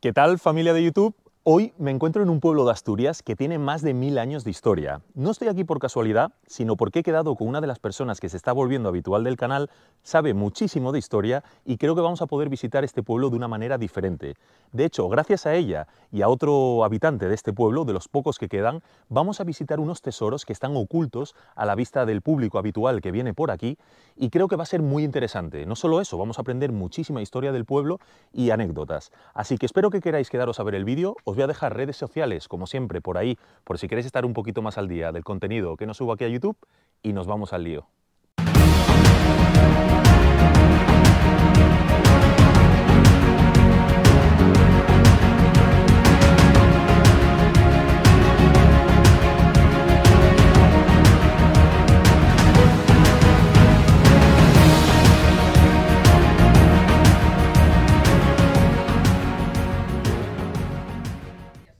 ¿Qué tal familia de YouTube? Hoy me encuentro en un pueblo de Asturias que tiene más de mil años de historia. No estoy aquí por casualidad, sino porque he quedado con una de las personas que se está volviendo habitual del canal, sabe muchísimo de historia y creo que vamos a poder visitar este pueblo de una manera diferente. De hecho, gracias a ella y a otro habitante de este pueblo, de los pocos que quedan, vamos a visitar unos tesoros que están ocultos a la vista del público habitual que viene por aquí y creo que va a ser muy interesante. No solo eso, vamos a aprender muchísima historia del pueblo y anécdotas. Así que espero que queráis quedaros a ver el vídeo, voy a dejar redes sociales, como siempre, por ahí, por si queréis estar un poquito más al día del contenido que nos subo aquí a YouTube y nos vamos al lío.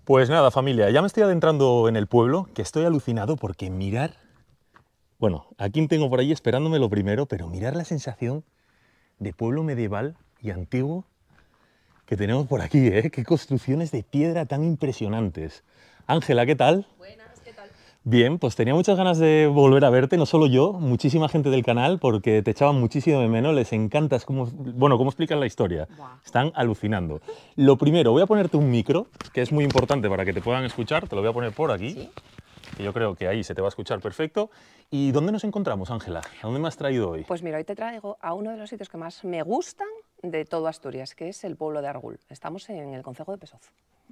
Pues nada, familia, ya me estoy adentrando en el pueblo, que estoy alucinado porque mirar... Bueno, aquí tengo por ahí esperándome lo primero, pero mirar la sensación de pueblo medieval y antiguo que tenemos por aquí, ¿eh? Qué construcciones de piedra tan impresionantes. Ángela, ¿qué tal? Buenas. Bien, pues tenía muchas ganas de volver a verte, no solo yo, muchísima gente del canal, porque te echaban muchísimo de menos, les encantas cómo, bueno, cómo explican la historia. Están alucinando. Lo primero, voy a ponerte un micro, que es muy importante para que te puedan escuchar, te lo voy a poner por aquí. ¿Sí? que yo creo que ahí se te va a escuchar perfecto. ¿Y dónde nos encontramos, Ángela? ¿A dónde me has traído hoy? Pues mira, hoy te traigo a uno de los sitios que más me gustan de todo Asturias, que es el pueblo de Argul. Estamos en el concejo de Pesoz.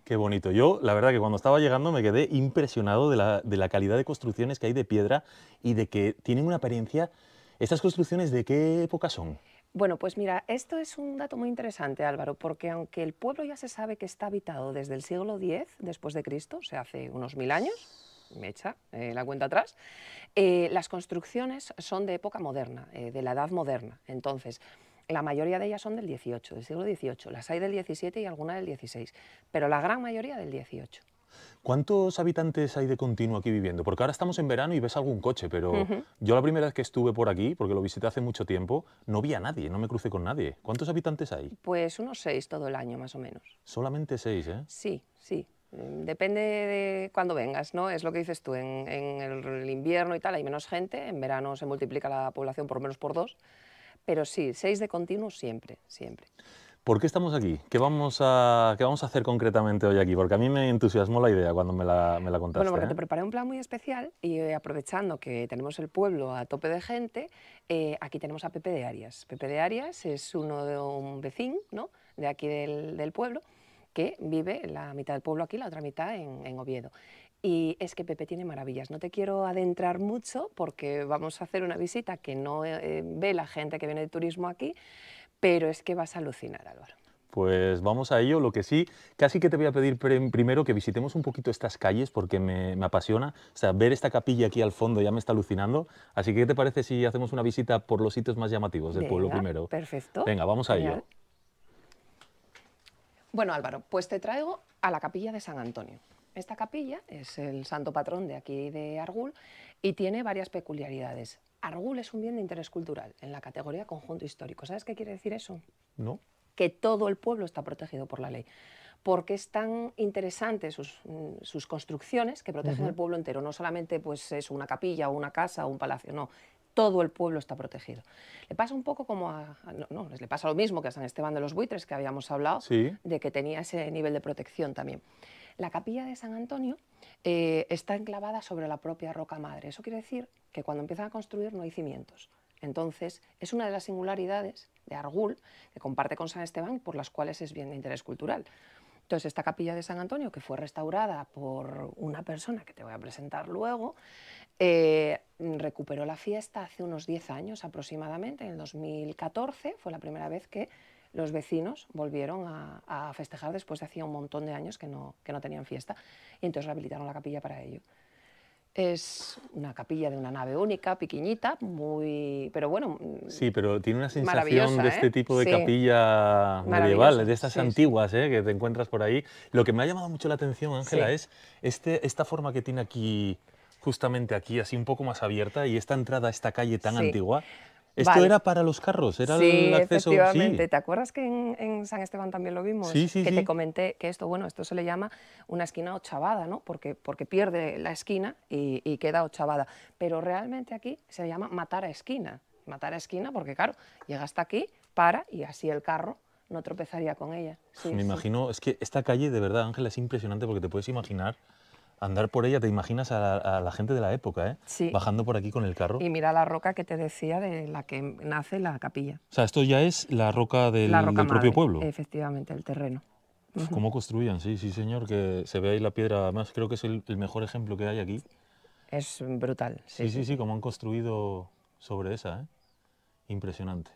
Qué bonito. Yo, la verdad que cuando estaba llegando me quedé impresionado de la, calidad de construcciones que hay de piedra y de que tienen una apariencia... ¿Estas construcciones de qué época son? Bueno, pues mira, esto es un dato muy interesante, Álvaro, porque aunque el pueblo ya se sabe que está habitado desde el siglo X después de Cristo, o sea, hace unos mil años, me echa eh, la cuenta atrás, eh, las construcciones son de época moderna, eh, de la edad moderna. Entonces, la mayoría de ellas son del XVIII, del siglo XVIII, las hay del XVII y alguna del XVI, pero la gran mayoría del XVIII. ¿Cuántos habitantes hay de continuo aquí viviendo? Porque ahora estamos en verano y ves algún coche, pero yo la primera vez que estuve por aquí, porque lo visité hace mucho tiempo, no vi a nadie, no me crucé con nadie. ¿Cuántos habitantes hay? Pues unos seis todo el año, más o menos. Solamente seis, ¿eh? Sí, sí. Mm, depende de cuándo vengas, ¿no? Es lo que dices tú, en, en el invierno y tal hay menos gente, en verano se multiplica la población por menos por dos, pero sí, seis de continuo siempre, siempre. ¿Por qué estamos aquí? ¿Qué vamos, a, ¿Qué vamos a hacer concretamente hoy aquí? Porque a mí me entusiasmó la idea cuando me la, me contaste. Bueno, porque ¿eh? te preparé un plan muy especial y eh, aprovechando que tenemos el pueblo a tope de gente, eh, aquí tenemos a Pepe de Arias. Pepe de Arias es uno de un vecino ¿no? de aquí del, pueblo que vive la mitad del pueblo aquí, la otra mitad en, en Oviedo. Y es que Pepe tiene maravillas. No te quiero adentrar mucho porque vamos a hacer una visita que no eh, ve la gente que viene de turismo aquí, pero es que vas a alucinar, Álvaro. Pues vamos a ello. Lo que sí, casi que te voy a pedir primero que visitemos un poquito estas calles porque me, apasiona. O sea, ver esta capilla aquí al fondo ya me está alucinando. Así que, ¿qué te parece si hacemos una visita por los sitios más llamativos del pueblo primero? Perfecto. Venga, vamos a ello. Bueno, Álvaro, pues te traigo a la capilla de San Antonio. Esta capilla es el santo patrón de aquí de Argul y tiene varias peculiaridades. Argul es un bien de interés cultural en la categoría conjunto histórico. ¿Sabes qué quiere decir eso? No. Que todo el pueblo está protegido por la ley porque es tan interesante sus, mm, construcciones que protegen al pueblo entero, no solamente pues es una capilla o una casa o un palacio, no, todo el pueblo está protegido. Le pasa un poco como a, no, les le pasa lo mismo que a San Esteban de los Buitres que habíamos hablado, de que tenía ese nivel de protección también. La capilla de San Antonio eh, está enclavada sobre la propia roca madre. Eso quiere decir que cuando empiezan a construir no hay cimientos. Entonces, es una de las singularidades de Argul que comparte con San Esteban, por las cuales es bien de interés cultural. Entonces, esta capilla de San Antonio, que fue restaurada por una persona que te voy a presentar luego, eh, recuperó la fiesta hace unos 10 años aproximadamente, en el 2014, fue la primera vez que los vecinos volvieron a, festejar después de hacía un montón de años que no, que no tenían fiesta y entonces rehabilitaron la capilla para ello. Es una capilla de una nave única, pequeñita, muy... pero bueno... Mm, sí, pero tiene una sensación de ¿eh? este tipo de capilla medieval, de estas antiguas ¿eh? que te encuentras por ahí. Lo que me ha llamado mucho la atención, Ángela, es este, esta forma que tiene aquí, justamente aquí, así un poco más abierta, y esta entrada a esta calle tan antigua. Esto era para los carros, era el acceso. Efectivamente. Sí. ¿Te acuerdas que en, San Esteban también lo vimos? Sí, sí, que te comenté que esto, bueno, esto se le llama una esquina ochavada, ¿no? Porque, porque pierde la esquina y, queda ochavada. Pero realmente aquí se llama matar a esquina. Matar a esquina porque, claro, llega hasta aquí, para y así el carro no tropezaría con ella. Sí, Me imagino, es que esta calle de verdad, Ángela, es impresionante porque te puedes imaginar andar por ella, te imaginas a la, gente de la época, ¿eh? Bajando por aquí con el carro. Y mira la roca que te decía de la que nace la capilla. O sea, esto ya es la roca del, la roca propio pueblo. Efectivamente, el terreno. ¿Cómo construían? Sí, sí, señor, que se ve ahí la piedra. Además, creo que es el, mejor ejemplo que hay aquí. Es brutal. Sí, sí, sí, sí, han construido sobre esa, ¿eh? Impresionante.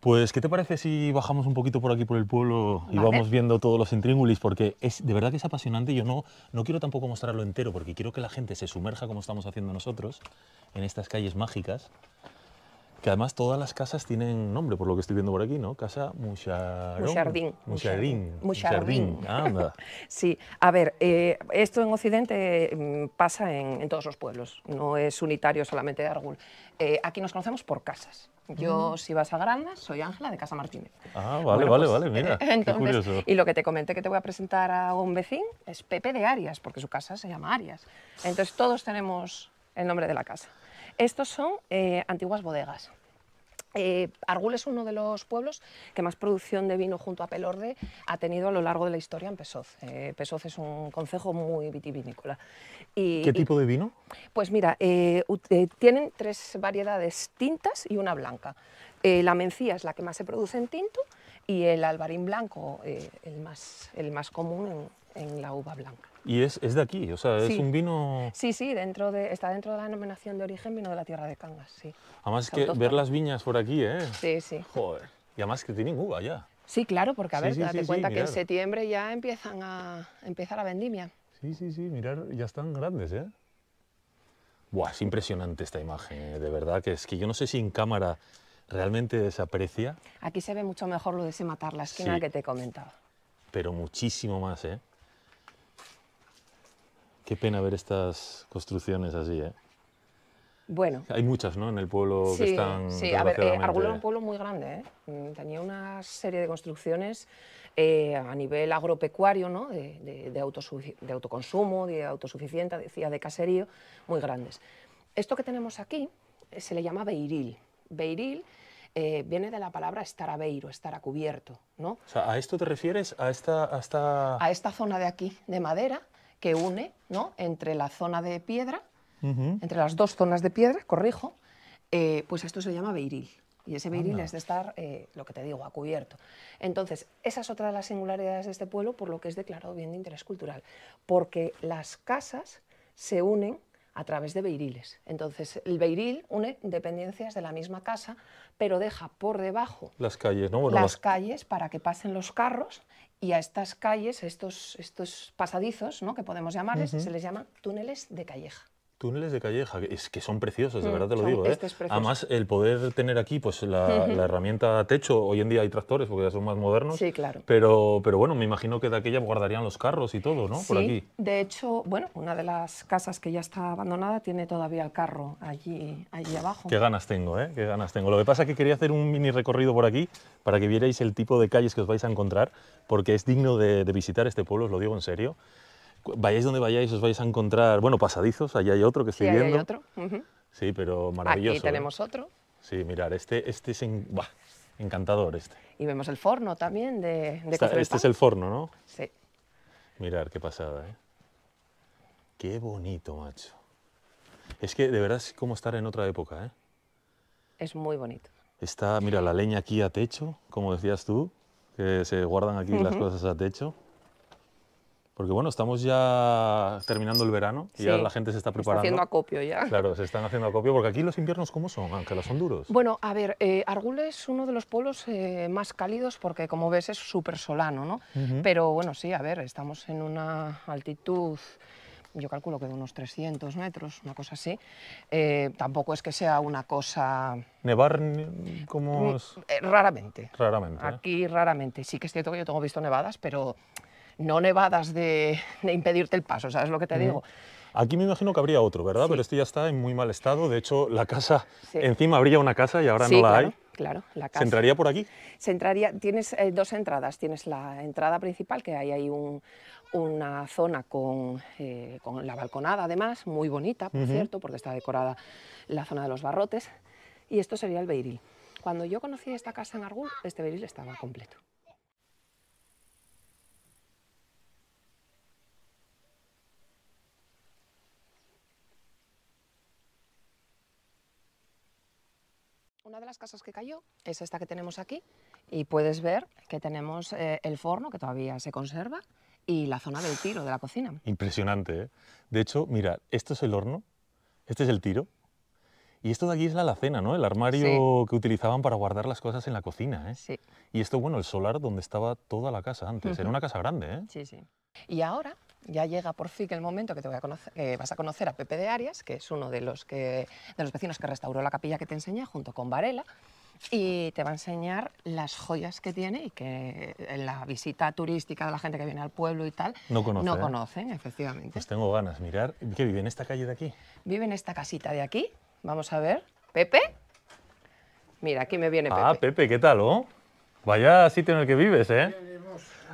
Pues, ¿qué te parece si bajamos un poquito por aquí, por el pueblo, y vamos viendo todos los intríngulis? Porque es de verdad que es apasionante. Yo no, no quiero tampoco mostrarlo entero, porque quiero que la gente se sumerja, como estamos haciendo nosotros, en estas calles mágicas. Que además todas las casas tienen nombre, por lo que estoy viendo por aquí, ¿no? Casa Musharón. mucharín mucharín Anda. sí, a ver, eh, esto en Occidente mm, pasa en, todos los pueblos, no es unitario solamente de Argul. Eh, aquí nos conocemos por casas. Yo, si vas a Granda, soy Ángela de Casa Martínez. Ah, vale, vale, pues, vale, mira. entonces, y lo que te comenté que te voy a presentar a un vecino es Pepe de Arias, porque su casa se llama Arias. Entonces, todos tenemos el nombre de la casa. Estos son eh, antiguas bodegas. Eh, Argul es uno de los pueblos que más producción de vino junto a Pelorde ha tenido a lo largo de la historia en Pesoz. Eh, Pesoz es un concejo muy vitivinícola. Y, ¿Qué tipo de vino? Pues mira, tienen tres variedades tintas y una blanca. la mencía es la que más se produce en tinto y el albarín blanco, el, más, el más común en la uva blanca. Y es, es, de aquí, o sea, es un vino... Sí, sí, dentro de, está dentro de la denominación de origen vino de la tierra de Cangas, sí. Además es que ver las viñas por aquí, ¿eh? Sí, sí. Joder, y además que tienen uva ya. Sí, claro, porque a ver, date cuenta que en septiembre ya empiezan a, empezar la vendimia. Sí, sí, sí, mirar, ya están grandes, ¿eh? Buah, es impresionante esta imagen, ¿eh? de verdad, que es que yo no sé si en cámara realmente se aprecia. Aquí se ve mucho mejor lo de ese matar la esquina que te comentaba. Pero muchísimo más, ¿eh? Qué pena ver estas construcciones así, ¿eh? Bueno. Hay muchas, ¿no? En el pueblo que están. Sí, a ver, eh, era un pueblo muy grande, ¿eh? Mm, tenía una serie de construcciones eh, a nivel agropecuario, ¿no? De, de, de, autoconsumo, de autosuficiente, decía, de caserío, muy grandes. Esto que tenemos aquí eh, se le llama beiril. Beiril eh, viene de la palabra estar a beiro, estar a cubierto, ¿no? O sea, ¿a esto te refieres? ¿A esta, a esta... A esta zona de aquí, de madera, que une ¿no? entre la zona de piedra, entre las dos zonas de piedra, corrijo, eh, pues esto se llama beiril. Y ese beiril es de estar, eh, lo que te digo, a cubierto. Entonces, esa es otra de las singularidades de este pueblo, por lo que es declarado bien de interés cultural, porque las casas se unen a través de beiriles. Entonces, el beiril une dependencias de la misma casa, pero deja por debajo las calles, las, calles para que pasen los carros y a estas calles, estos, estos pasadizos, ¿no? que podemos llamarles, se les llama túneles de calleja túneles de Calleja, es que son preciosos, de mm, verdad te lo digo. ¿eh? Además, el poder tener aquí pues la, herramienta techo, hoy en día hay tractores porque ya son más modernos. Sí, claro. Pero, pero bueno, me imagino que de aquella guardarían los carros y todo, ¿no? Sí, Por aquí. De hecho, bueno, una de las casas que ya está abandonada tiene todavía el carro allí, allí abajo. Qué ganas tengo, ¿eh? Qué ganas tengo. Lo que pasa es que quería hacer un mini recorrido por aquí para que vierais el tipo de calles que os vais a encontrar, porque es digno de, de visitar este pueblo, os lo digo en serio vayáis donde vayáis, os vais a encontrar, bueno, pasadizos, allá hay otro que estoy sí, viendo. Hay otro. Sí, pero maravilloso. Aquí ¿eh? tenemos otro. Sí, mirar, este, este es encantador este. Y vemos el forno también de, de Este es el forno, ¿no? Sí. Mirar, qué pasada, ¿eh? Qué bonito, macho. Es que de verdad es como estar en otra época, ¿eh? Es muy bonito. Está, mira, la leña aquí a techo, como decías tú, que se guardan aquí las cosas a techo. Porque bueno, estamos ya terminando el verano y ya la gente se está preparando. Se está haciendo acopio ya. Claro, se están haciendo acopio, porque aquí los inviernos ¿cómo son, aunque los son duros? Bueno, a ver, eh, Argul es uno de los pueblos eh, más cálidos porque como ves es súper solano, ¿no? Pero bueno, sí, a ver, estamos en una altitud yo calculo que de unos 300 metros, una cosa así. Eh, tampoco es que sea una cosa... ¿Nevar como...? Mm, eh, raramente. Raramente. Aquí raramente. Sí que es cierto que yo tengo visto nevadas, pero no nevadas de, impedirte el paso, ¿sabes lo que te digo? Aquí me imagino que habría otro, ¿verdad? Pero este ya está en muy mal estado. De hecho, la casa, encima habría una casa y ahora no la hay. Claro, la casa. ¿Se entraría por aquí? Se entraría, tienes eh, dos entradas. Tienes la entrada principal, que hay ahí una zona con, eh, con, la balconada, además, muy bonita, por cierto, porque está decorada la zona de los barrotes. Y esto sería el Beiril. Cuando yo conocí esta casa en Argul, este Beiril estaba completo. Una de las casas que cayó es esta que tenemos aquí y puedes ver que tenemos eh, el forno que todavía se conserva y la zona del tiro de la cocina. Impresionante, ¿eh? De hecho, mira, esto es el horno, este es el tiro y esto de aquí es la alacena, ¿no? El armario que utilizaban para guardar las cosas en la cocina, ¿eh? Sí. Y esto, bueno, el solar donde estaba toda la casa antes. Era una casa grande, ¿eh? Sí, sí. Y ahora ya llega por fin el momento que, te a vas a conocer a Pepe de Arias, que es uno de los, que, de los vecinos que restauró la capilla que te enseñé junto con Varela, y te va a enseñar las joyas que tiene y que en eh, la visita turística de la gente que viene al pueblo y tal no, conocen. no ¿eh? conocen, efectivamente. Pues tengo ganas, mirar. ¿Qué vive en esta calle de aquí? Vive en esta casita de aquí. Vamos a ver. Pepe. Mira, aquí me viene ah, Pepe. Ah, Pepe, ¿qué tal? Oh? Vaya sitio en el que vives, ¿eh?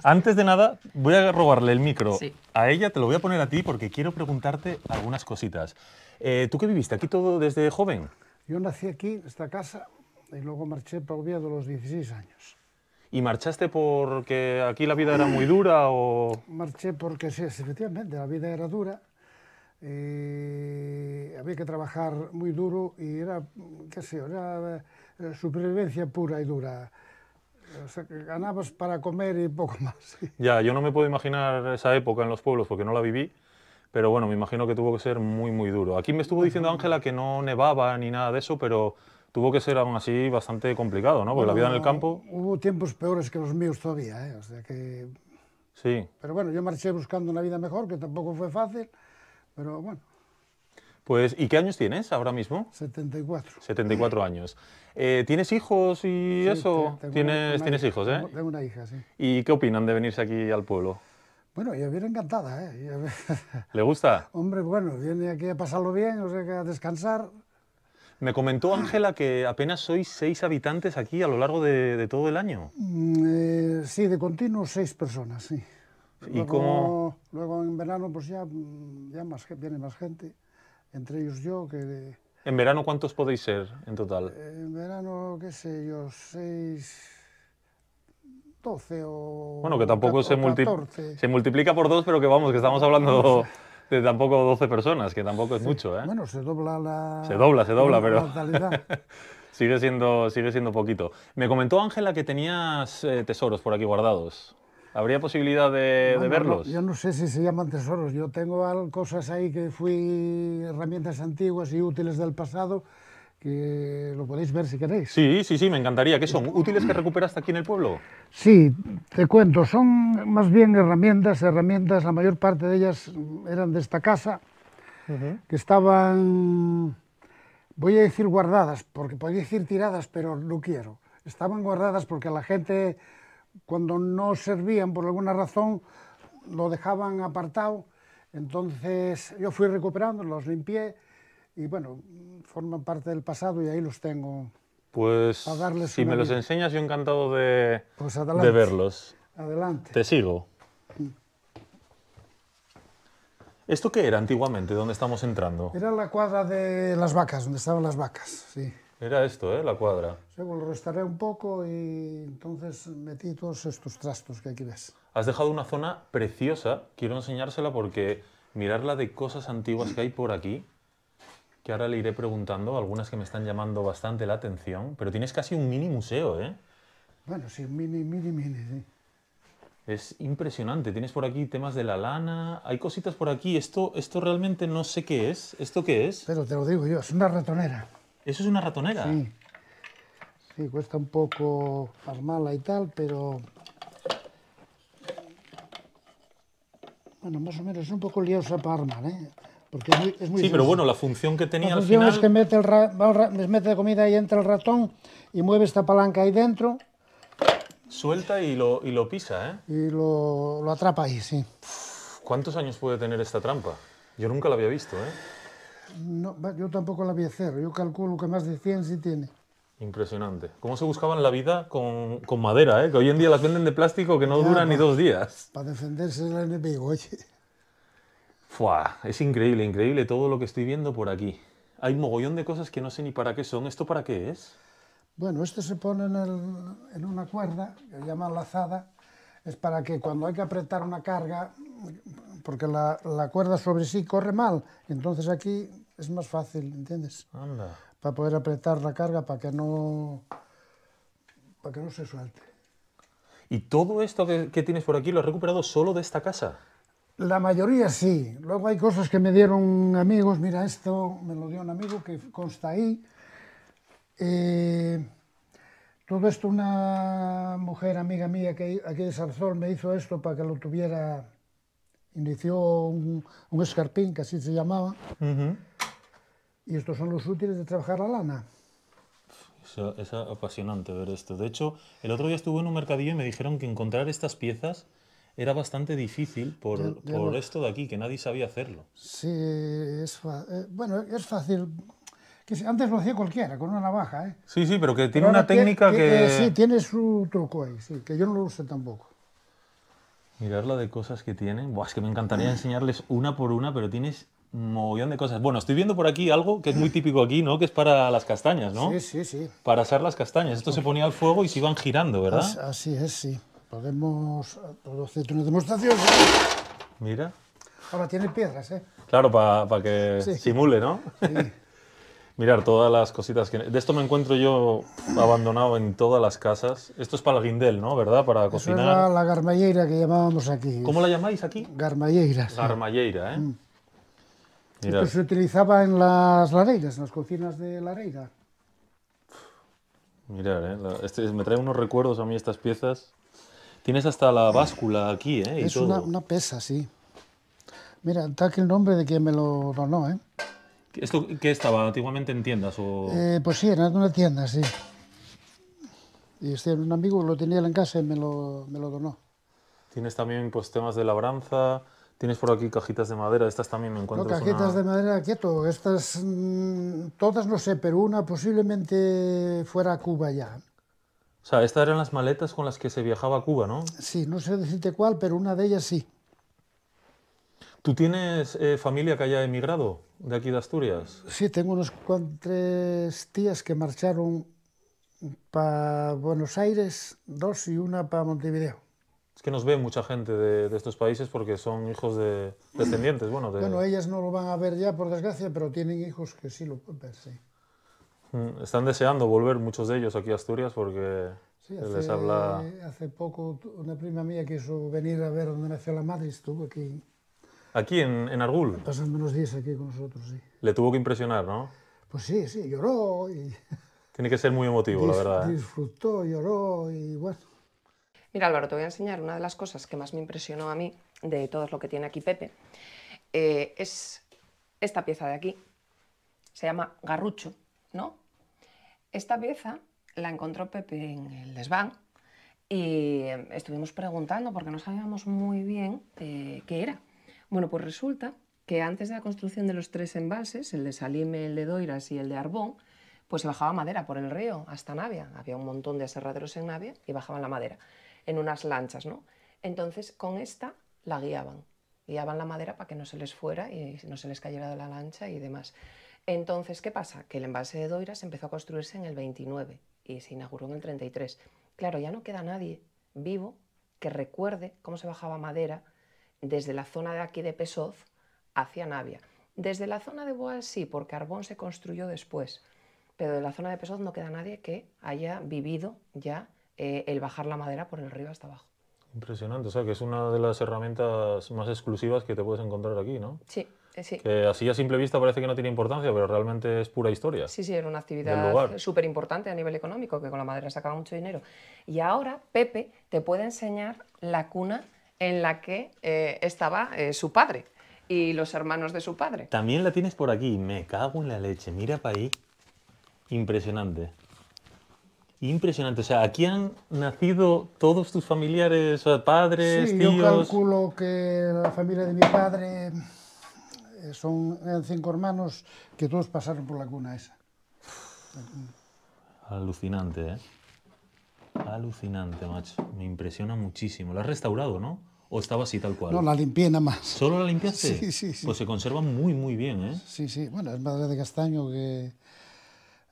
Antes de nada, voy a robarle el micro a ella, te lo voy a poner a ti porque quiero preguntarte algunas cositas. Eh, ¿Tú qué viviste aquí todo desde joven? Yo nací aquí, en esta casa, y luego marché para Oviedo a los 16 años. ¿Y marchaste porque aquí la vida era muy dura o...? Marché porque sí, efectivamente, la vida era dura. Eh, había que trabajar muy duro y era, qué sé, era eh, supervivencia pura y dura ganabas para comer y poco más. Ya, yo no me puedo imaginar esa época en los pueblos porque no la viví, pero bueno, me imagino que tuvo que ser muy, muy duro. Aquí me estuvo diciendo Ángela que no nevaba ni nada de eso, pero tuvo que ser aún así bastante complicado, ¿no? Porque la vida en el campo... Hubo tiempos peores que los míos todavía, ¿eh? O sea que... Sí. Pero bueno, yo marché buscando una vida mejor, que tampoco fue fácil, pero bueno, pues, ¿y qué años tienes ahora mismo? 74. 74 años. Eh, ¿Tienes hijos y eso? ¿Tienes, tienes hijos, eh? Tengo, una hija, sí. ¿Y qué opinan de venirse aquí al pueblo? Bueno, ella viene encantada, ¿eh? ¿Le gusta? Hombre, bueno, viene aquí a pasarlo bien, o sea, a descansar. Me comentó Ángela que apenas sois seis habitantes aquí a lo largo de, todo el año. Mm, eh, sí, de continuo seis personas, sí. ¿Y luego, cómo? Luego en verano, pues ya, ya más, viene más gente entre ellos yo, que... ¿En verano cuántos podéis ser en total? Eh, en verano, qué sé yo, seis... 12 o... Bueno, que tampoco se, se multiplica por dos, pero que vamos, que estamos hablando de tampoco 12 personas, que tampoco es mucho, ¿eh? Bueno, se dobla la... Se dobla, se dobla, pero... sigue, siendo, sigue siendo poquito. Me comentó Ángela que tenías eh, tesoros por aquí guardados. ¿Habría posibilidad de, verlos? yo no sé si se llaman tesoros. Yo tengo cosas ahí que fui herramientas antiguas y útiles del pasado que lo podéis ver si queréis. Sí, sí, sí, me encantaría. ¿Qué son? ¿Útiles que recuperaste aquí en el pueblo? Sí, te cuento. Son más bien herramientas, herramientas, la mayor parte de ellas eran de esta casa, que estaban, voy a decir guardadas, porque podría decir tiradas, pero no quiero. Estaban guardadas porque la gente cuando no servían por alguna razón, lo dejaban apartado. Entonces yo fui recuperando, los limpié y bueno, forman parte del pasado y ahí los tengo. Pues darles si me los enseñas, yo encantado de, pues de verlos. Adelante. Te sigo. Mm. ¿Esto qué era antiguamente? ¿Dónde estamos entrando? Era la cuadra de las vacas, donde estaban las vacas, sí. Era esto, ¿eh? La cuadra. Sí, pues lo restaré un poco y entonces metí todos estos trastos que aquí ves. Has dejado una zona preciosa. Quiero enseñársela porque mirarla de cosas antiguas que hay por aquí, que ahora le iré preguntando, algunas que me están llamando bastante la atención, pero tienes casi un mini museo, ¿eh? Bueno, sí, mini, mini, mini, sí. Es impresionante. Tienes por aquí temas de la lana, hay cositas por aquí. Esto, esto realmente no sé qué es. ¿Esto qué es? Pero te lo digo yo, es una ratonera. Eso es una ratonera. Sí. Sí, cuesta un poco armarla y tal, pero... Bueno, más o menos es un poco liosa para armar, ¿eh? Porque es muy, sí, pero bueno, la función que tenía la función es que mete, el mete comida y entra el ratón y mueve esta palanca ahí dentro. Suelta y lo, y lo pisa, ¿eh? Y lo, lo atrapa ahí, sí. ¿Cuántos años puede tener esta trampa? Yo nunca la había visto, ¿eh? No, yo tampoco la vi a cero, yo calculo que más de 100 sí tiene. Impresionante. ¿Cómo se buscaban la vida con, madera? Eh? Que hoy en día las venden de plástico que no dura duran ni dos días. Para defenderse del enemigo, oye. Fua, es increíble, increíble todo lo que estoy viendo por aquí. Hay mogollón de cosas que no sé ni para qué son. ¿Esto para qué es? Bueno, esto se pone en, una cuerda, que llama lazada. Es para que cuando hay que apretar una carga, porque la, cuerda sobre sí corre mal, entonces aquí es más fácil, ¿entiendes? Para poder apretar la carga para que no, para que no se suelte. ¿Y todo esto que, tienes por aquí lo has recuperado solo de esta casa? La mayoría sí. Luego hay cosas que me dieron amigos. Mira, esto me lo dio un amigo que consta ahí. Eh, todo esto una mujer amiga mía que aquí de Sarzol me hizo esto para que lo tuviera inició un, escarpín, que así se llamaba, y estos son los útiles de trabajar la lana. es apasionante ver esto. De hecho, el otro día estuve en un mercadillo y me dijeron que encontrar estas piezas era bastante difícil por, esto de aquí, que nadie sabía hacerlo. Sí, es eh, bueno, es fácil. Antes lo hacía cualquiera, con una navaja. ¿eh? Sí, sí, pero que tiene una técnica que... Eh, sí, tiene su truco ahí, que yo no lo usé tampoco. Mirar la de cosas que tienen. Buah, es que me encantaría enseñarles una por una, pero tienes un mogollón de cosas. Bueno, estoy viendo por aquí algo que es muy típico aquí, ¿no? Que es para las castañas, ¿no? Sí, sí, sí. Para asar las castañas. Esto se ponía al fuego y se iban girando, ¿verdad? así es, sí. Podemos hacer una demostración. Mira. Ahora tiene piedras, ¿eh? Claro, para que simule, ¿no? Sí mirar todas las cositas que... De esto me encuentro yo abandonado en todas las casas. Esto es para el guindel, ¿no? ¿Verdad? Para cocinar. la garmalleira que llamábamos aquí. ¿Cómo la llamáis aquí? Garmalleira. Sí. ¿eh? Mm. Esto se utilizaba en las lareiras, en las cocinas de lareira. Mirar, ¿eh? Este me trae unos recuerdos a mí estas piezas. Tienes hasta la báscula aquí, ¿eh? es Una, pesa, sí. Mira, está aquí el nombre de quien me lo donó, ¿eh? ¿Esto qué estaba antiguamente en tiendas? O... Eh, pues sí, en una tienda, sí. Y este, un amigo lo tenía en casa y me lo, me lo donó. Tienes también pues, temas de labranza, tienes por aquí cajitas de madera, estas también me encuentro. No, cajitas de madera, quieto, estas mm, todas no sé, pero una posiblemente fuera a Cuba ya. O sea, estas eran las maletas con las que se viajaba a Cuba, ¿no? Sí, no sé decirte cuál, pero una de ellas sí. ¿Tú tienes eh, familia que haya emigrado de aquí de Asturias? Sí, tengo unos cuantos tías que marcharon para Buenos Aires, dos y una para Montevideo. Es que nos ve mucha gente de, estos países porque son hijos de descendientes, bueno. Bueno, ellas no lo van a ver ya, por desgracia, pero tienen hijos que sí lo pueden ver, sí. Mm, están deseando volver muchos de ellos aquí a Asturias porque sí, les habla... hace poco una prima mía quiso venir a ver dónde nació la madre y estuvo aquí Aquí en, Argul. Pasan menos días aquí con nosotros, sí. Le tuvo que impresionar, ¿no? Pues sí, sí, lloró y... Tiene que ser muy emotivo, la verdad. ¿eh? Disfrutó, lloró y bueno. Mira Álvaro, te voy a enseñar una de las cosas que más me impresionó a mí de todo lo que tiene aquí Pepe. Eh, es esta pieza de aquí. Se llama Garrucho, ¿no? Esta pieza la encontró Pepe en el desván y em, estuvimos preguntando porque no sabíamos muy bien eh, qué era. Bueno, pues resulta que antes de la construcción de los tres embalses, el de Salime, el de Doiras y el de Arbón, pues se bajaba madera por el río hasta Navia. Había un montón de aserraderos en Navia y bajaban la madera en unas lanchas, ¿no? Entonces, con esta la guiaban. Guiaban la madera para que no se les fuera y no se les cayera de la lancha y demás. Entonces, ¿qué pasa? Que el embalse de Doiras empezó a construirse en el 29 y se inauguró en el 33. Claro, ya no queda nadie vivo que recuerde cómo se bajaba madera desde la zona de aquí de Pesoz hacia Navia. Desde la zona de Boal sí, porque Arbón se construyó después, pero de la zona de Pesoz no queda nadie que haya vivido ya eh, el bajar la madera por el río hasta abajo. Impresionante, o sea que es una de las herramientas más exclusivas que te puedes encontrar aquí, ¿no? Sí, eh, sí. Que así a simple vista parece que no tiene importancia, pero realmente es pura historia. Sí, sí, era una actividad súper importante a nivel económico, que con la madera sacaba mucho dinero. Y ahora Pepe te puede enseñar la cuna en la que eh, estaba eh, su padre y los hermanos de su padre. También la tienes por aquí, me cago en la leche, mira para ahí. Impresionante. Impresionante, o sea, aquí han nacido todos tus familiares, padres, sí, Yo calculo que la familia de mi padre eh, son cinco hermanos que todos pasaron por la cuna esa. Alucinante, ¿eh? Alucinante, macho. Me impresiona muchísimo. ¿La has restaurado, no? ¿O estaba así tal cual? No, la limpié nada más. ¿Solo la limpiaste? Sí, sí, sí. Pues se conserva muy, muy bien, ¿eh? Sí, sí. Bueno, es madera de castaño que...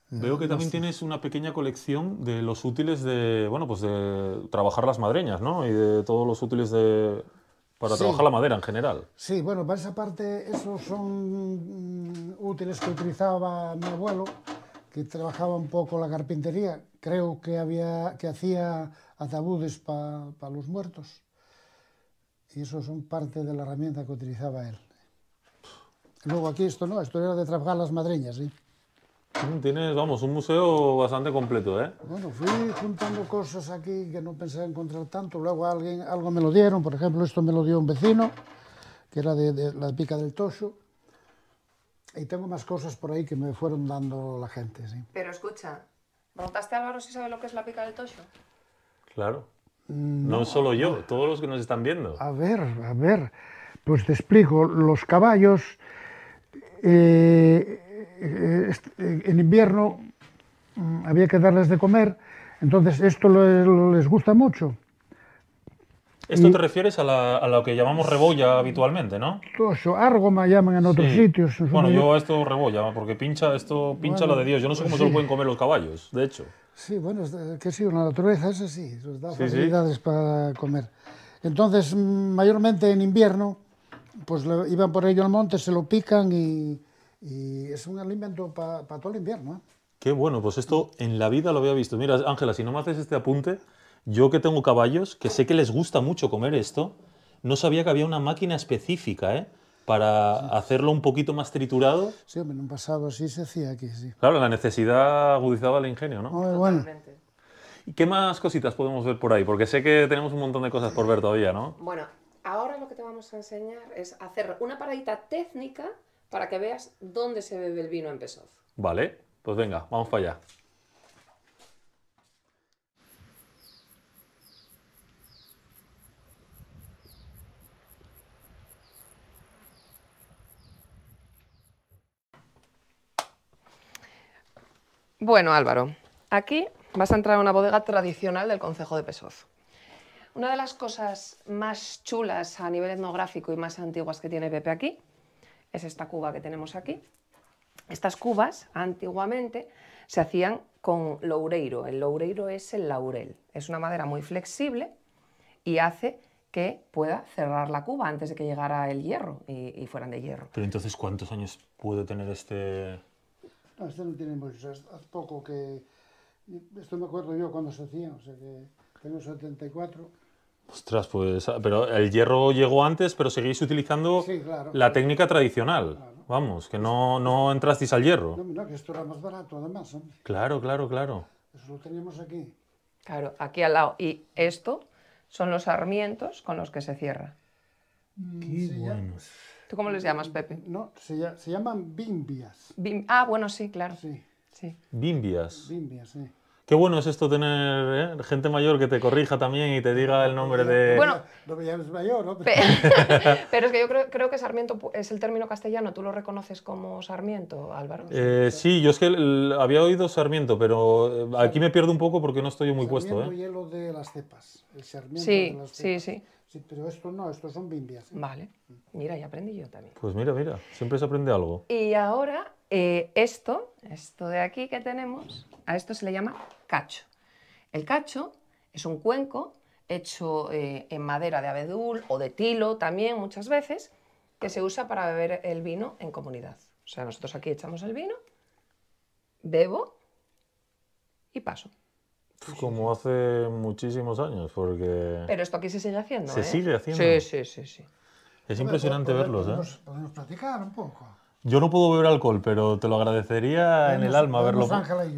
Veo que también este. tienes una pequeña colección de los útiles de, bueno, pues de trabajar las madreñas, ¿no? Y de todos los útiles de, para trabajar la madera en general. Sí, bueno, para esa parte esos son mm, útiles que utilizaba mi abuelo, que trabajaba un poco la carpintería, creo que, había, que hacía ataúdes para los muertos. Y eso son parte de la herramienta que utilizaba él. Luego aquí esto no, esto era de trabajar las madreñas, ¿sí? Mm, tienes, vamos, un museo bastante completo, ¿eh? Bueno, fui juntando cosas aquí que no pensé encontrar tanto. Luego alguien, algo me lo dieron, por ejemplo, esto me lo dio un vecino, que era de, de la pica del Tocho. Y tengo más cosas por ahí que me fueron dando la gente, sí. Pero escucha, ¿Preguntaste a Álvaro si sabe lo que es la pica del tocho? Claro. Mm, no, solo yo, todos los que nos están viendo. A ver, a ver. Pues te explico. Los caballos eh, eh, eh, en invierno mm, había que darles de comer, entonces esto les gusta mucho. Esto te refieres a, lo que llamamos rebolla habitualmente, ¿no? Eso, me llaman en otros sitios. Bueno, yo... a esto rebolla, porque pincha, esto pincha la de Dios. Yo no sé cómo se lo pueden comer los caballos, de hecho. Sí, bueno, que sí, una naturaleza eso así, nos da facilidades para comer. Entonces, mm, mayormente en invierno, pues iban por ello al monte, se lo pican y, es un alimento para todo el invierno. ¿eh? Qué bueno, pues esto en la vida lo había visto. Mira, Ángela, si no me haces este apunte, yo que tengo caballos, que sé que les gusta mucho comer esto, no sabía que había una máquina específica, ¿eh? Para hacerlo un poquito más triturado. Sí, en un pasado sí se hacía aquí, sí. Claro, la necesidad agudizaba el ingenio, ¿no? Oh, ¿Y qué más cositas podemos ver por ahí? Porque sé que tenemos un montón de cosas por ver todavía, ¿no? Bueno, ahora lo que te vamos a enseñar es hacer una paradita técnica para que veas dónde se bebe el vino en Pesov. Vale, pues venga, vamos para allá. Bueno, Álvaro, aquí vas a entrar a una bodega tradicional del Concejo de Pesoz. Una de las cosas más chulas a nivel etnográfico y más antiguas que tiene Pepe aquí es esta cuba que tenemos aquí. Estas cubas antiguamente se hacían con loureiro. El loureiro es el laurel. Es una madera muy flexible y hace que pueda cerrar la cuba antes de que llegara el hierro y, y fueran de hierro. Pero entonces, ¿cuántos años puede tener este, no, ah, este no tiene mucho, hace poco que... Esto me acuerdo yo cuando se hacía, o sea que tengo 74. Ostras, pues... Ah, pero el hierro llegó antes, pero seguís utilizando la técnica tradicional. Vamos, que no, no entrasteis al hierro. No, no, que esto era más barato, además. ¿eh? Claro, claro, claro. Eso lo teníamos aquí. Claro, aquí al lado. Y esto son los sarmientos con los que se cierra. Mm, Qué cómo les mm, llamas, Pepe? No, se, llaman bimbias. ah, bueno, sí, claro. Sí. sí. Bimbias. Bimbias, sí. Qué bueno es esto tener ¿eh? gente mayor que te corrija también y te diga el nombre de... Bueno, no me llames mayor, ¿no? Pero es que yo creo, que Sarmiento es el término castellano. ¿Tú lo reconoces como Sarmiento, Álvaro? Eh, sí, yo es que había oído Sarmiento, pero eh, aquí me pierdo un poco porque no estoy muy puesto. ¿eh? de las cepas. El Sarmiento de las cepas. sí, sí. Sí, pero esto no, estos son bimbias. ¿eh? Vale, mm. mira, ya aprendí yo también. Pues mira, mira, siempre se aprende algo. Y ahora, eh, esto, esto de aquí que tenemos, a esto se le llama cacho. El cacho es un cuenco hecho eh, en madera de abedul o de tilo también muchas veces, que se usa para beber el vino en comunidad. O sea, nosotros aquí echamos el vino, bebo y paso. Como hace muchísimos años, porque... Pero esto aquí se sigue haciendo, Se ¿eh? sigue haciendo. Sí, sí, sí, Es impresionante verlos, ¿eh? Podemos platicar un poco. Yo no puedo beber alcohol, pero te lo agradecería en el alma verlo.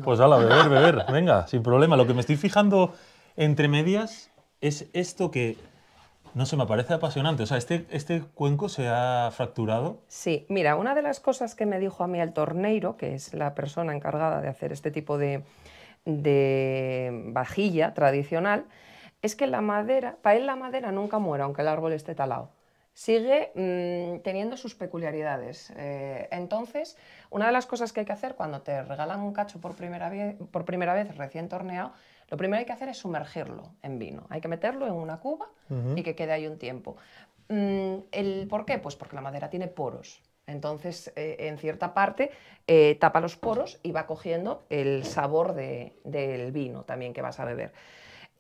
Pues hala, beber, beber, venga, sin problema. Lo que me estoy fijando entre medias es esto que no se me parece apasionante. O sea, este, este cuenco se ha fracturado. Sí, mira, una de las cosas que me dijo a mí el torneiro, que es la persona encargada de hacer este tipo de, de vajilla tradicional es que la madera, para él la madera nunca muere, aunque el árbol esté talado. Sigue mm, teniendo sus peculiaridades. Eh, entonces, una de las cosas que hay que hacer cuando te regalan un cacho por primera, vez, por primera vez recién torneado, lo primero que hay que hacer es sumergirlo en vino. Hay que meterlo en una cuba y que quede ahí un tiempo. Mm, ¿el, ¿Por qué? Pues porque la madera tiene poros. Entonces, eh, en cierta parte, eh, tapa los poros y va cogiendo el sabor del vino también que vas a beber.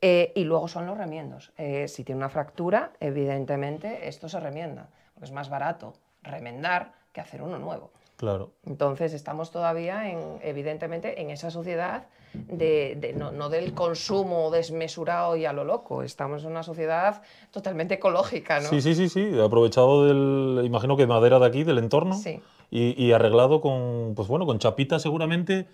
Eh, y luego son los remiendos. si tiene una fractura, evidentemente esto se remienda, porque es más barato remendar que hacer uno nuevo. Claro. Entonces estamos todavía, en, evidentemente, en esa sociedad de, no, del consumo desmesurado y a lo loco. Estamos en una sociedad totalmente ecológica, ¿no? Sí, sí, sí, sí. Aprovechado del, imagino que madera de aquí, del entorno. Y, arreglado con, pues bueno, con chapita seguramente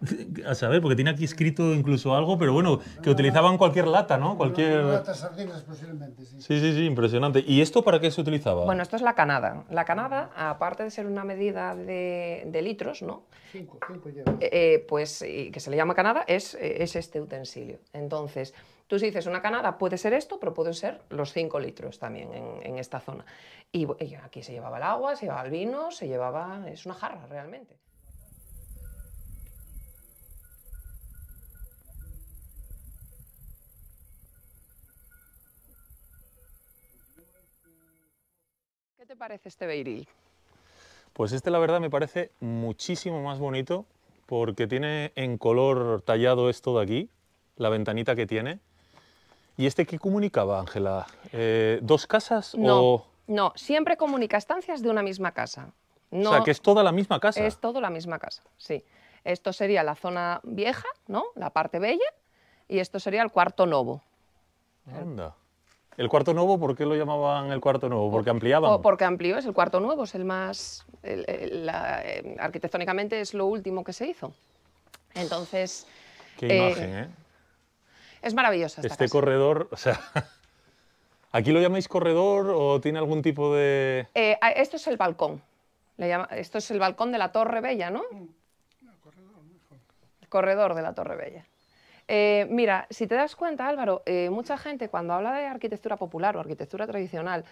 A saber, porque tiene aquí escrito incluso algo, pero bueno, que utilizaban cualquier lata, ¿no? Cualquier... lata sardinas, posiblemente, sí. Sí, sí, sí, impresionante. ¿Y esto para qué se utilizaba? Bueno, esto es la canada. La canada, aparte de ser una medida de, litros, ¿no? Cinco, cinco llevas. Eh, eh, pues, que se le llama canada, es, eh, es este utensilio. Entonces, Tú si dices una canada, puede ser esto, pero pueden ser los cinco litros también en, esta zona. Y, y aquí se llevaba el agua, se llevaba el vino, se llevaba... es una jarra realmente. te parece este Beiril? Pues este la verdad me parece muchísimo más bonito porque tiene en color tallado esto de aquí, la ventanita que tiene. ¿Y este qué comunicaba, Ángela? Eh, ¿Dos casas no, o...? No, siempre comunica estancias de una misma casa. No, o sea, que es toda la misma casa. Es toda la misma casa, sí. Esto sería la zona vieja, ¿no? La parte bella, y esto sería el cuarto novo. Anda. ¿El cuarto nuevo por qué lo llamaban el cuarto nuevo? ¿Porque ampliaban? O porque amplió, es el cuarto nuevo, es el más... Eh, arquitectónicamente es lo último que se hizo. Entonces... Qué eh, imagen, ¿eh? Es maravillosa esta Este corredor, o sea... ¿Aquí lo llamáis corredor o tiene algún tipo de...? Eh, esto es el balcón. Le llama, esto es el balcón de la Torre Bella, ¿no? Mm. No, corredor, mejor. El corredor de la Torre Bella. Eh, mira, si te das cuenta, Álvaro, eh, mucha gente cuando habla de arquitectura popular o arquitectura tradicional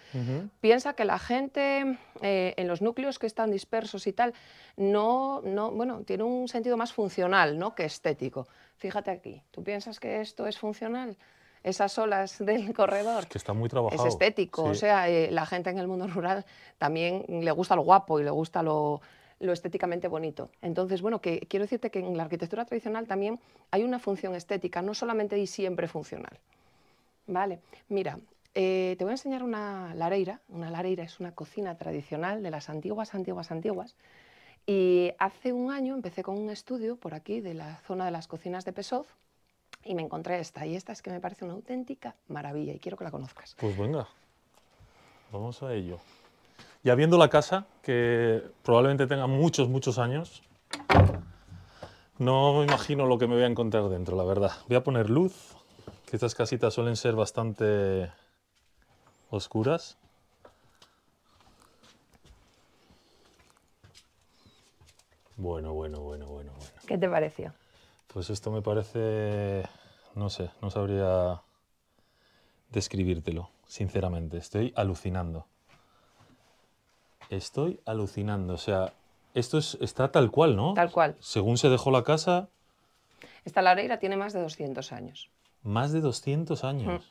piensa que la gente eh, en los núcleos que están dispersos y tal, no, bueno, tiene un sentido más funcional ¿no? que estético. Fíjate aquí, ¿tú piensas que esto es funcional? esas olas del corredor. Es que está muy trabajado. Es estético, o sea, la gente en el mundo rural también le gusta lo guapo y le gusta lo, lo estéticamente bonito. Entonces, bueno, que quiero decirte que en la arquitectura tradicional también hay una función estética, no solamente y siempre funcional. Vale, mira, eh, te voy a enseñar una lareira. Una lareira es una cocina tradicional de las antiguas, antiguas, antiguas. Y hace un año empecé con un estudio por aquí de la zona de las cocinas de Pesoz y me encontré esta. Y esta es que me parece una auténtica maravilla y quiero que la conozcas. Pues venga, vamos a ello. Ya viendo la casa, que probablemente tenga muchos, muchos años, no me imagino lo que me voy a encontrar dentro, la verdad. Voy a poner luz, que estas casitas suelen ser bastante oscuras. Bueno, bueno, bueno, bueno, bueno. ¿Qué te pareció? Pues esto me parece, no sé, no sabría describírtelo, sinceramente. Estoy alucinando. Estoy alucinando, o sea, esto está tal cual, ¿no? Tal cual. Según se dejó la casa... Esta lareira tiene más de 200 años. Más de 200 años. Mm.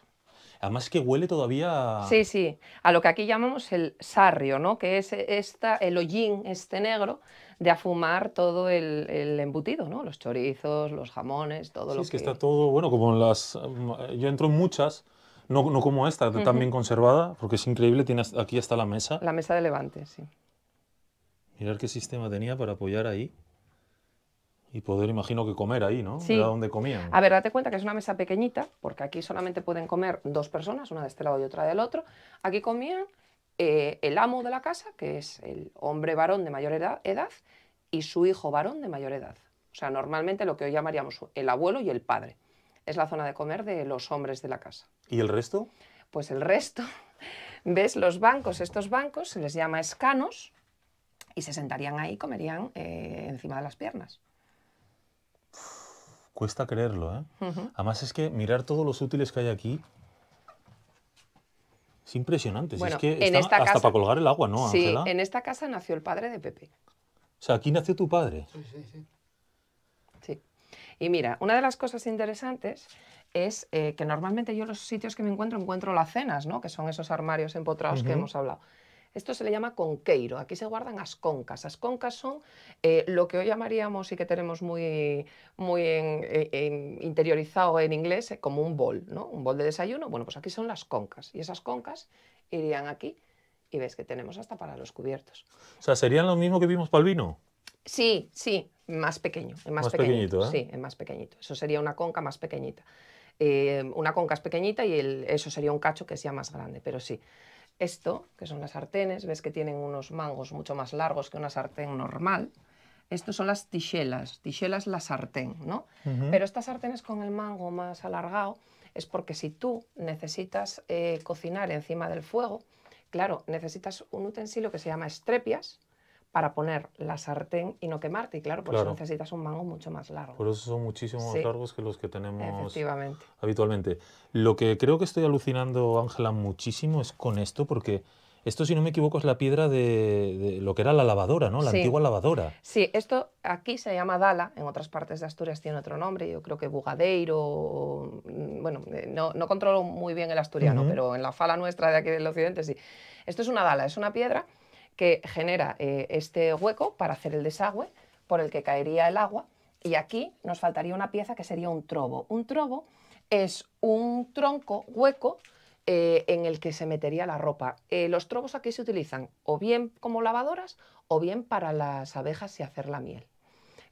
Además que huele todavía... A... Sí, sí, a lo que aquí llamamos el sarrio, ¿no? que es esta, el hollín este negro de afumar todo el, embutido, ¿no? los chorizos, los jamones, todo lo que... es que está todo, bueno, como las... Yo entro en muchas, no, como esta, tan bien conservada, porque es increíble, tiene, aquí está la mesa. La mesa de levante, sí. Mirar qué sistema tenía para apoyar ahí y poder, imagino que comer ahí, ¿no? Era donde comían. A ver, date cuenta que es una mesa pequeñita, porque aquí solamente pueden comer dos personas, una de este lado y otra del otro. Aquí comían eh, el amo de la casa, que es el hombre varón de mayor edad, edad, y su hijo varón de mayor edad. O sea, normalmente lo que hoy llamaríamos el abuelo y el padre es la zona de comer de los hombres de la casa. ¿Y el resto? Pues el resto, ves los bancos, estos bancos se les llama escanos y se sentarían ahí y comerían eh, encima de las piernas. Cuesta creerlo, ¿eh? Además es que mirar todos los útiles que hay aquí es impresionante. Bueno, es que en esta hasta para colgar el agua, ¿no, Sí, en esta casa nació el padre de Pepe. O sea, aquí nació tu padre. Sí, sí, sí. Y mira, una de las cosas interesantes es eh, que normalmente yo los sitios que me encuentro encuentro las cenas, ¿no? que son esos armarios empotrados que hemos hablado. Esto se le llama conqueiro. Aquí se guardan las Las Asconcas son eh, lo que hoy llamaríamos y que tenemos muy, muy eh, interiorizado en inglés como un bol, ¿no? Un bol de desayuno. Bueno, pues aquí son las concas. Y esas concas irían aquí y ves que tenemos hasta para los cubiertos. O sea, ¿serían lo mismo que vimos para el vino? Sí, sí, más pequeño, en más, pequeñito. ¿eh? Sí, en más pequeñito. Eso sería una conca más pequeñita. Eh, una conca es pequeñita y eso sería un cacho que sea más grande, pero sí. Esto, que son las sartenes, ves que tienen unos mangos mucho más largos que una sartén normal. Estos son las tichelas, tichelas la sartén, ¿no? Pero estas sartenes con el mango más alargado es porque si tú necesitas eh, cocinar encima del fuego, claro, necesitas un utensilio que se llama estrepias, para poner la sartén y no quemarte. Y claro, por eso necesitas un mango mucho más largo. Por eso son muchísimo más largos que los que tenemos habitualmente. Lo que creo que estoy alucinando, Ángela, muchísimo es con esto, porque esto, si no me equivoco, es la piedra de, lo que era la lavadora, ¿no? La antigua lavadora. Sí, esto aquí se llama Dala, en otras partes de Asturias tiene otro nombre, yo creo que Bugadeiro, mm, bueno, eh, no, controlo muy bien el asturiano, pero en la fala nuestra de aquí del occidente sí. Esto es una Dala, es una piedra que genera eh, este hueco para hacer el desagüe por el que caería el agua. Y aquí nos faltaría una pieza que sería un trobo. Un trobo es un tronco hueco eh, en el que se metería la ropa. Eh, los trobos aquí se utilizan o bien como lavadoras o bien para las abejas y hacer la miel.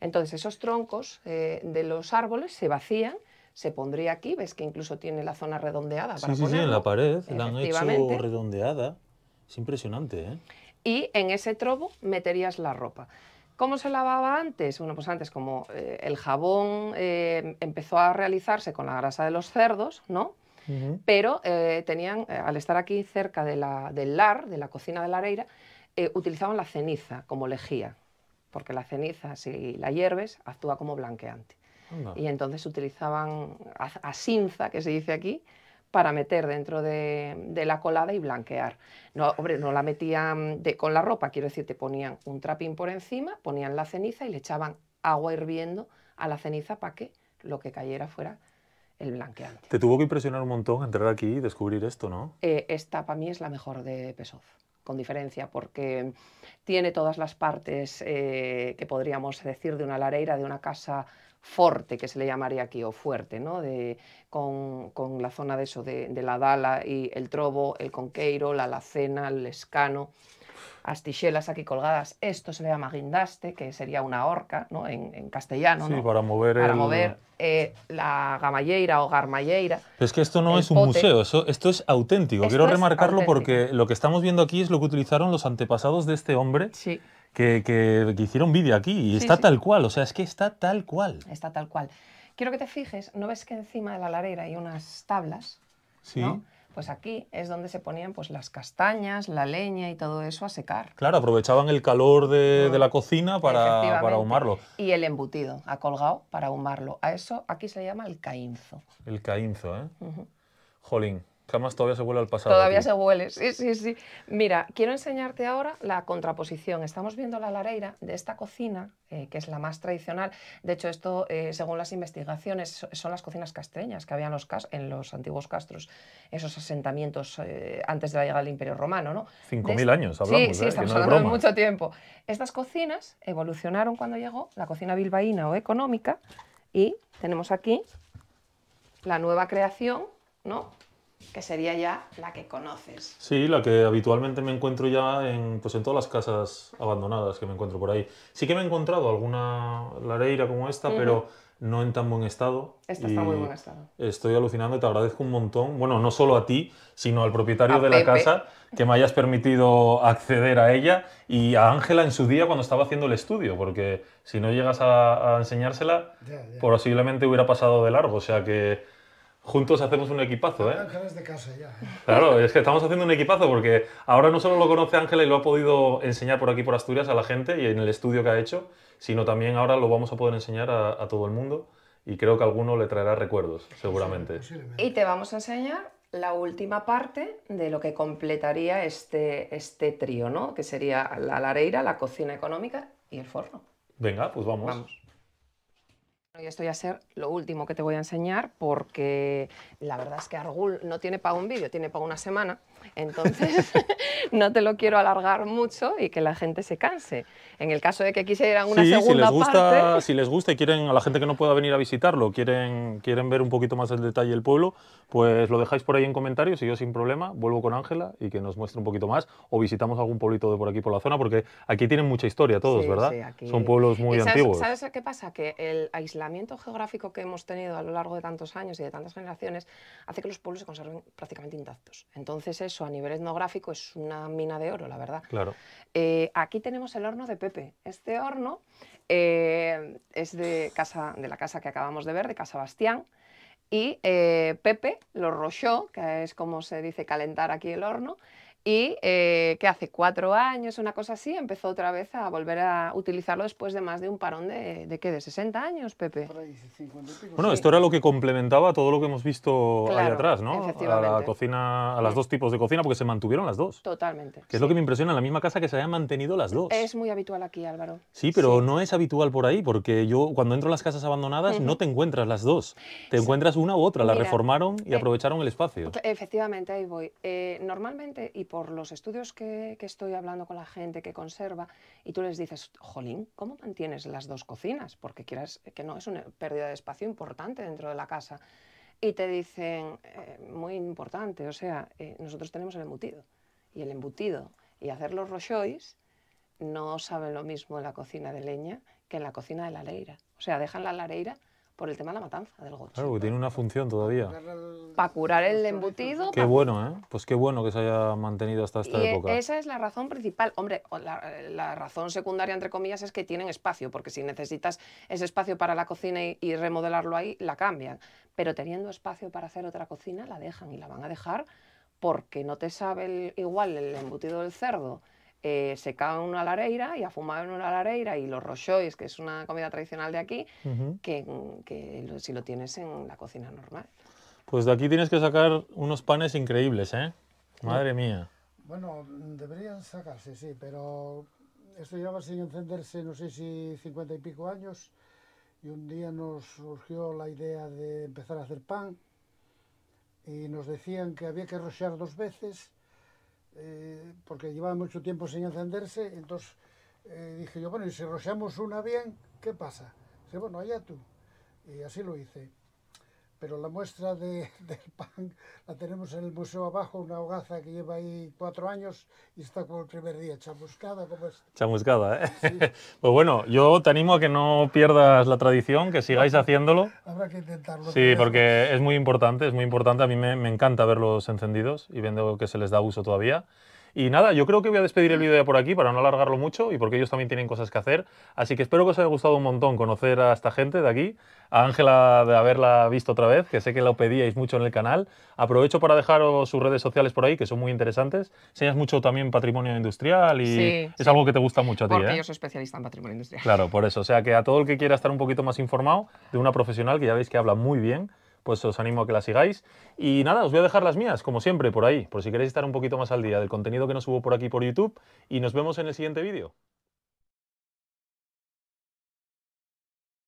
Entonces esos troncos de los árboles se vacían, se pondría aquí, ves que incluso tiene la zona redondeada. Para sí, sí, en la pared la han hecho redondeada. Es impresionante, ¿eh? y en ese trobo meterías la ropa. ¿Cómo se lavaba antes? Bueno, pues antes como eh, el jabón eh, empezó a realizarse con la grasa de los cerdos, ¿no? Pero eh, tenían, al estar aquí cerca del lar, de la cocina de la areira, utilizaban la ceniza como lejía, porque la ceniza, si la hierves, actúa como blanqueante. Y entonces utilizaban cinza que se dice aquí, para meter dentro de, la colada y blanquear. No, no la metían con la ropa, quiero decir, te ponían un trapín por encima, ponían la ceniza y le echaban agua hirviendo a la ceniza para que lo que cayera fuera el blanqueante. Te tuvo que impresionar un montón entrar aquí y descubrir esto, ¿no? Eh, esta para mí es la mejor de Pesoz con diferencia, porque tiene todas las partes eh, que podríamos decir de una lareira, de una casa fuerte, que se le llamaría aquí, o fuerte, ¿no? de, con, la zona de eso, de, de, la dala y el trobo, el conqueiro, la alacena, el escano astichelas aquí colgadas. Esto se le llama que sería una horca ¿no? en, castellano. Sí, para mover Para mover eh, la gamalleira o garmalleira. es que esto no es un museo, esto es auténtico. Quiero remarcarlo porque lo que estamos viendo aquí es lo que utilizaron los antepasados de este hombre. Que, hicieron vídeo aquí y está tal cual, o sea, es que está tal cual. Está tal cual. Quiero que te fijes, ¿no ves que encima de la ladera hay unas tablas? Sí pues aquí es donde se ponían pues, las castañas, la leña y todo eso a secar. Claro, aprovechaban el calor de, la cocina para, ahumarlo. Y el embutido, a colgado para ahumarlo. A eso aquí se llama el caínzo. El caínzo, ¿eh? Jolín, Jamás todavía se huele al pasado. Todavía se huele, sí, sí, sí. Mira, quiero enseñarte ahora la contraposición. Estamos viendo la lareira de esta cocina, eh, que es la más tradicional. De hecho, esto, eh, según las investigaciones, son las cocinas castreñas que había los en los antiguos castros, esos asentamientos eh, antes de la llegada del Imperio Romano, ¿no? 5.000 años, hablamos. sí, estamos hablando de mucho tiempo. Estas cocinas evolucionaron cuando llegó la cocina bilbaína o económica y tenemos aquí la nueva creación, ¿no? que sería ya la que conoces. Sí, la que habitualmente me encuentro ya en, pues en todas las casas abandonadas que me encuentro por ahí. Sí que me he encontrado alguna lareira como esta, pero no en tan buen estado. Esta está muy buen estado. Estoy alucinando y te agradezco un montón, bueno, no solo a ti, sino al propietario de la casa, que me hayas permitido acceder a ella y a Ángela en su día cuando estaba haciendo el estudio, porque si no llegas a, enseñársela, posiblemente hubiera pasado de largo, o sea que juntos hacemos un equipazo, ¿eh? Ángeles de casa ya. ¿eh? Claro, es que estamos haciendo un equipazo porque ahora no solo lo conoce Ángela y lo ha podido enseñar por aquí, por Asturias, a la gente y en el estudio que ha hecho, sino también ahora lo vamos a poder enseñar a, todo el mundo y creo que alguno le traerá recuerdos, seguramente. y te vamos a enseñar la última parte de lo que completaría este, este trío, ¿no? Que sería la lareira, la cocina económica y el forno. Venga, pues vamos. Vamos. Y esto ya ser lo último que te voy a enseñar porque la verdad es que Argul no tiene para un vídeo, tiene para una semana. Entonces, no te lo quiero alargar mucho y que la gente se canse. En el caso de que quisieran una sí, segunda si les gusta, Si les gusta y quieren, a la gente que no pueda venir a visitarlo, quieren, quieren ver un poquito más el detalle del pueblo, pues lo dejáis por ahí en comentarios y yo sin problema vuelvo con Ángela y que nos muestre un poquito más o visitamos algún pueblito de por aquí, por la zona, porque aquí tienen mucha historia todos, ¿verdad? Son pueblos muy antiguos. ¿Sabes qué pasa? Que el aislamiento geográfico que hemos tenido a lo largo de tantos años y de tantas generaciones hace que los pueblos se conserven prácticamente intactos. Entonces es eso a nivel etnográfico es una mina de oro, la verdad. Claro. Eh, aquí tenemos el horno de Pepe. Este horno eh, es de, de la casa que acabamos de ver, de Casa Bastián. Y eh, Pepe lo rochó, que es como se dice calentar aquí el horno, y eh, que hace cuatro años, una cosa así, empezó otra vez a volver a utilizarlo después de más de un parón de, de ¿qué? De 60 años, Pepe. Bueno, esto era lo que complementaba todo lo que hemos visto ahí atrás, ¿no? A la cocina, a las mm. dos tipos de cocina, porque se mantuvieron las dos. Totalmente. Que es lo que me impresiona, en la misma casa que se hayan mantenido las dos. Es muy habitual aquí, Álvaro. Sí, pero no es habitual por ahí, porque yo cuando entro en las casas abandonadas no te encuentras las dos. Te encuentras una u otra, la reformaron y eh, aprovecharon el espacio. Efectivamente, ahí voy. Eh, normalmente, y por los estudios que, estoy hablando con la gente que conserva, y tú les dices, jolín, ¿cómo mantienes las dos cocinas? Porque quieras que no, es una pérdida de espacio importante dentro de la casa. Y te dicen, eh, muy importante, o sea, eh, nosotros tenemos el embutido. Y el embutido y hacer los rochois no saben lo mismo en la cocina de leña que en la cocina de la leira. O sea, dejan la lareira por el tema de la matanza del gocho. Claro, que tiene una función todavía. Para curar el embutido. Qué bueno, ¿eh? Pues qué bueno que se haya mantenido hasta esta e época. Esa es la razón principal. Hombre, la, razón secundaria, entre comillas, es que tienen espacio, porque si necesitas ese espacio para la cocina y, remodelarlo ahí, la cambian. Pero teniendo espacio para hacer otra cocina, la dejan y la van a dejar porque no te sabe igual el embutido del cerdo eh, secado en una lareira y afumado en una lareira y los rochois, que es una comida tradicional de aquí, que, si lo tienes en la cocina normal. Pues de aquí tienes que sacar unos panes increíbles, ¿eh? Madre mía. Bueno, deberían sacarse, sí, pero esto llevaba sin encenderse, no sé si cincuenta y pico años, y un día nos surgió la idea de empezar a hacer pan, y nos decían que había que rochear dos veces, eh, porque llevaba mucho tiempo sin encenderse, entonces eh, dije yo, bueno, y si rociamos una bien, ¿qué pasa? Dice, bueno, allá tú. Y así lo hice pero la muestra de, del pan la tenemos en el museo abajo, una hogaza que lleva ahí cuatro años y está como el primer día, chamuscada como es. Chamuscada, ¿eh? Pues bueno, yo te animo a que no pierdas la tradición, que sigáis haciéndolo. Habrá que intentarlo. Sí, porque es muy importante, es muy importante. A mí me, me encanta verlos encendidos y viendo que se les da uso todavía. Y nada, yo creo que voy a despedir el mm. vídeo por aquí para no alargarlo mucho y porque ellos también tienen cosas que hacer. Así que espero que os haya gustado un montón conocer a esta gente de aquí, a Ángela de haberla visto otra vez, que sé que lo pedíais mucho en el canal. Aprovecho para dejaros sus redes sociales por ahí, que son muy interesantes. Enseñas mucho también patrimonio industrial y es algo que te gusta mucho a ti. Porque ¿eh? yo soy especialista en patrimonio industrial. Claro, por eso. O sea que a todo el que quiera estar un poquito más informado de una profesional, que ya veis que habla muy bien, pues os animo a que la sigáis. Y nada, os voy a dejar las mías, como siempre, por ahí, por si queréis estar un poquito más al día del contenido que nos subo por aquí por YouTube. Y nos vemos en el siguiente vídeo.